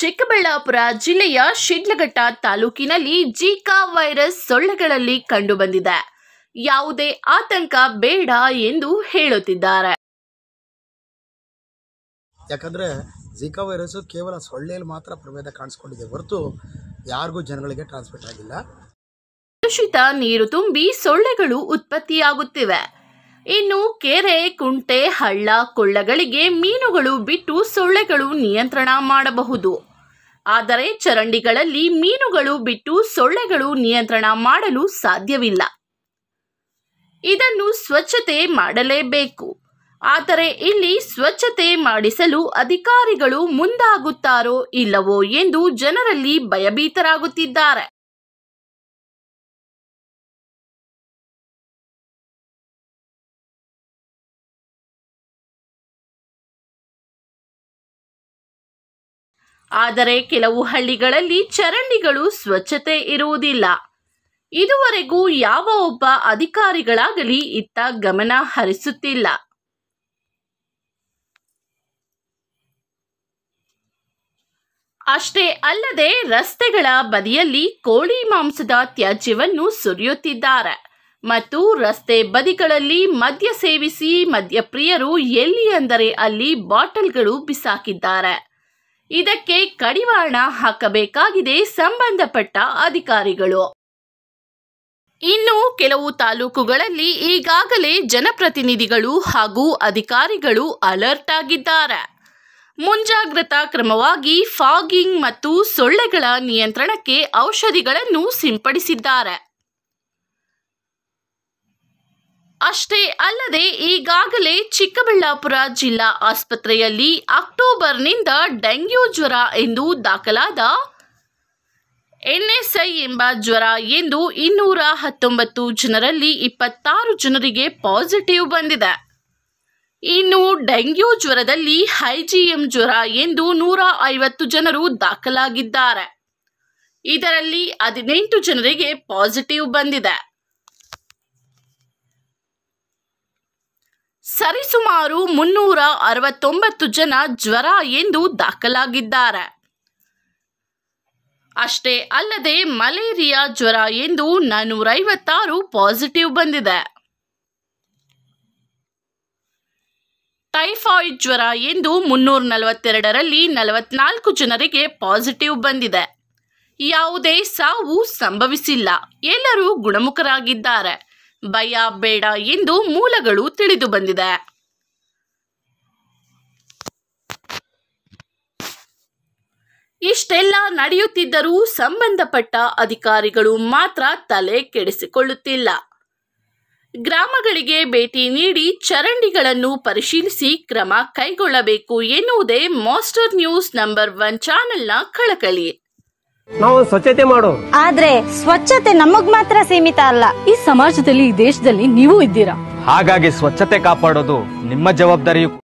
ಚಿಕ್ಕಬಳ್ಳಾಪುರ ಜಿಲ್ಲೆಯ ಶಿಡ್ಲಘಟ್ಟ ತಾಲೂಕಿನಲ್ಲಿ Zika virus ಸೊಳ್ಳೆಗಳಲ್ಲಿ ಕಂಡುಬಂದಿದೆ ಯಾವುದೇ ಆತಂಕ ಬೇಡ ಎಂದು ಹೇಳುತ್ತಿದ್ದಾರೆ ಯಾಕಂದ್ರೆ ಜಿಕಾ ವೈರಸ್ ಕೇವಲ ಸೊಳ್ಳೆಯಲ್ಲಿ ಮಾತ್ರ ಪ್ರಭೇದ ಕಾಣಿಸ್ಕೊಂಡಿದೆ ಹೊರತು ಯಾರಿಗೂ ಜನಗಳಿಗೆ ಟ್ರಾನ್ಸ್ಮಿಟ್ ಆಗಿಲ್ಲ ಕಲುಷಿತ ನೀರು ತುಂಬಿ ಸೊಳ್ಳೆಗಳು ಉತ್ಪತ್ತಿಯಾಗುತ್ತಿವೆ ಇನ್ನು ಕೆರೆ ಕುಂಟೆ ಹಳ್ಳ ಕೊಳ್ಳಗಳಿಗೆ ಮೀನುಗಳು ಬಿಟ್ಟು ಸೊಳ್ಳೆಗಳು ನಿಯಂತ್ರಣ ಮಾಡಬಹುದು ಆದರೆ ಚರಂಡಿಗಳಲ್ಲಿ ಮೀನುಗಳು ಬಿಟ್ಟು ಸೊಳ್ಳೆಗಳು ನಿಯಂತ್ರಣ ಮಾಡಲು ಸಾಧ್ಯವಿಲ್ಲ ಇದನ್ನು ಸ್ವಚ್ಛತೆ ಮಾಡಲೇಬೇಕು ಆದರೆ ಇಲ್ಲಿ ಸ್ವಚ್ಛತೆ ಮಾಡಿಸಲು ಅಧಿಕಾರಿಗಳು ಮುಂದಾಗುತ್ತಾರೋ ಇಲ್ಲವೋ ಎಂದು ಜನರಲ್ಲಿ ಭಯಭೀತರಾಗುತ್ತಿದ್ದಾರೆ ಆದರೆ ಕೆಲವು ಹಳ್ಳಿಗಳಲ್ಲಿ ಚರಂಡಿಗಳು ಸ್ವಚ್ಛತೆ ಇರುವುದಿಲ್ಲ ಇದುವರೆಗೂ ಯಾವ ಒಬ್ಬ ಅಧಿಕಾರಿಗಳಾಗಲಿ ಇತ್ತ ಗಮನ ಹರಿಸುತ್ತಿಲ್ಲ ಅಷ್ಟೇ ಅಲ್ಲದೆ ರಸ್ತೆಗಳ ಬದಿಯಲ್ಲಿ ಕೋಳಿ ಮಾಂಸದ ತ್ಯಾಜ್ಯವನ್ನು ಸುರಿಯುತ್ತಿದ್ದಾರೆ ಮತ್ತು ರಸ್ತೆ ಬದಿಗಳಲ್ಲಿ ಮದ್ಯ ಸೇವಿಸಿ ಮದ್ಯಪ್ರಿಯರು ಎಲ್ಲಿ ಅಂದರೆ ಅಲ್ಲಿ ಬಾಟಲ್ಗಳು ಬಿಸಾಕಿದ್ದಾರೆ ಇದಕ್ಕೆ ಕಡಿವಾಣ ಹಾಕಬೇಕಾಗಿದೆ ಸಂಬಂಧಪಟ್ಟ ಅಧಿಕಾರಿಗಳು ಇನ್ನು ಕೆಲವು ತಾಲೂಕುಗಳಲ್ಲಿ ಈಗಾಗಲೇ ಜನಪ್ರತಿನಿಧಿಗಳು ಹಾಗೂ ಅಧಿಕಾರಿಗಳು ಅಲರ್ಟ್ ಆಗಿದ್ದಾರೆ ಮುಂಜಾಗ್ರತಾ ಕ್ರಮವಾಗಿ ಫಾಗಿಂಗ್ ಮತ್ತು ಸೊಳ್ಳೆಗಳ ನಿಯಂತ್ರಣಕ್ಕೆ ಔಷಧಿಗಳನ್ನು ಸಿಂಪಡಿಸಿದ್ದಾರೆ ಅಷ್ಟೇ ಅಲ್ಲದೆ ಈಗಾಗಲೇ ಚಿಕ್ಕಬಳ್ಳಾಪುರ ಜಿಲ್ಲಾ ಆಸ್ಪತ್ರೆಯಲ್ಲಿ ಅಕ್ಟೋಬರ್ನಿಂದ ಡೆಂಗ್ಯೂ ಜ್ವರ ಎಂದು ದಾಖಲಾದ ಎನ್ಎಸ್ಐ ಎಂಬ ಜ್ವರ ಎಂದು ಇನ್ನೂರ ಹತ್ತೊಂಬತ್ತು ಜನರಲ್ಲಿ ಇಪ್ಪತ್ತಾರು ಜನರಿಗೆ ಪಾಸಿಟಿವ್ ಬಂದಿದೆ ಇನ್ನು ಡೆಂಗ್ಯೂ ಜ್ವರದಲ್ಲಿ ಹೈಜಿಎಂ ಜ್ವರ ಎಂದು ನೂರ ಐವತ್ತು ಜನರು ದಾಖಲಾಗಿದ್ದಾರೆ ಇದರಲ್ಲಿ ಹದಿನೆಂಟು ಜನರಿಗೆ ಪಾಸಿಟಿವ್ ಬಂದಿದೆ ಸರಿಸುಮಾರು ಮುನ್ನೂರ ಅರವತ್ತೊಂಬತ್ತು ಜನ ಜ್ವರ ಎಂದು ದಾಖಲಾಗಿದ್ದಾರೆ ಅಷ್ಟೇ ಅಲ್ಲದೆ ಮಲೇರಿಯಾ ಜ್ವರ ಎಂದು ನಾನೂರೈವತ್ತಾರು ಪಾಸಿಟಿವ್ ಬಂದಿದೆ ಟೈಫಾಯ್ಡ್ ಜ್ವರ ಎಂದು ಮುನ್ನೂರ ನಲವತ್ತೆರಡರಲ್ಲಿ ನಲವತ್ನಾಲ್ಕು ಜನರಿಗೆ ಪಾಸಿಟಿವ್ ಬಂದಿದೆ ಯಾವುದೇ ಸಾವು ಸಂಭವಿಸಿಲ್ಲ ಎಲ್ಲರೂ ಗುಣಮುಖರಾಗಿದ್ದಾರೆ ಭಯ ಬೇಡ ಎಂದು ಮೂಲಗಳು ತಿಳಿದು ಬಂದಿದೆ ಇಷ್ಟೆಲ್ಲ ನಡೆಯುತ್ತಿದ್ದರೂ ಸಂಬಂಧಪಟ್ಟ ಅಧಿಕಾರಿಗಳು ಮಾತ್ರ ತಲೆ ಕೆಡಿಸಿಕೊಳ್ಳುತ್ತಿಲ್ಲ ಗ್ರಾಮಗಳಿಗೆ ಭೇಟಿ ನೀಡಿ ಚರಂಡಿಗಳನ್ನು ಪರಿಶೀಲಿಸಿ ಕ್ರಮ ಕೈಗೊಳ್ಳಬೇಕು ಎನ್ನುವುದೇ ಮಾಸ್ಟರ್ ನ್ಯೂಸ್ ನಂಬರ್ ಒನ್ ಚಾನೆಲ್ನ ಕಳಕಳಿ ನಾವು ಸ್ವಚ್ಛತೆ ಮಾಡು ಆದ್ರೆ ಸ್ವಚ್ಛತೆ ನಮಗ್ ಮಾತ್ರ ಸೀಮಿತ ಅಲ್ಲ ಈ ಸಮಾಜದಲ್ಲಿ ಈ ದೇಶದಲ್ಲಿ ನೀವು ಇದ್ದೀರಾ ಹಾಗಾಗಿ ಸ್ವಚ್ಛತೆ ಕಾಪಾಡೋದು ನಿಮ್ಮ ಜವಾಬ್ದಾರಿಯು